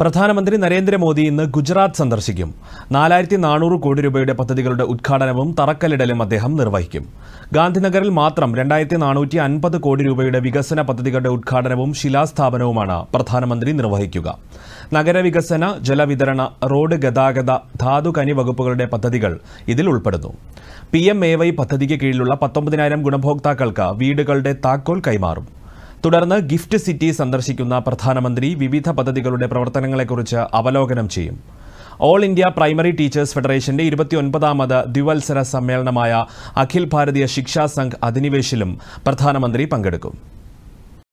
പ്രധാനമന്ത്രി നരേന്ദ്രമോദി ഇന്ന് ഗുജറാത്ത് സന്ദർശിക്കും നാലായിരത്തി നാനൂറ് കോടി രൂപയുടെ പദ്ധതികളുടെ ഉദ്ഘാടനവും തറക്കല്ലിടലും അദ്ദേഹം നിർവഹിക്കും ഗാന്ധിനഗറിൽ മാത്രം രണ്ടായിരത്തി നാനൂറ്റി അൻപത് കോടി രൂപയുടെ വികസന പദ്ധതികളുടെ ഉദ്ഘാടനവും ശിലാസ്ഥാപനവുമാണ് പ്രധാനമന്ത്രി നിർവഹിക്കുക നഗരവികസന ജലവിതരണ റോഡ് ഗതാഗത ധാതുകനി വകുപ്പുകളുടെ പദ്ധതികൾ ഇതിൽ ഉൾപ്പെടുന്നു പി എം എ വൈ പദ്ധതിക്ക് കീഴിലുള്ള പത്തൊമ്പതിനായിരം ഗുണഭോക്താക്കൾക്ക് വീടുകളുടെ താക്കോൽ കൈമാറും തുടർന്ന് ഗിഫ്റ്റ് സിറ്റി സന്ദർശിക്കുന്ന പ്രധാനമന്ത്രി വിവിധ പദ്ധതികളുടെ പ്രവർത്തനങ്ങളെക്കുറിച്ച് അവലോകനം ചെയ്യും ഓൾ ഇന്ത്യ പ്രൈമറി ടീച്ചേഴ്സ് ഫെഡറേഷന്റെ ഇരുപത്തിയൊൻപതാമത് ദ്വിവത്സര സമ്മേളനമായ അഖിൽ ഭാരതീയ ശിക്ഷാ സംഘ് അധിനിവേശിലും പ്രധാനമന്ത്രി പങ്കെടുക്കും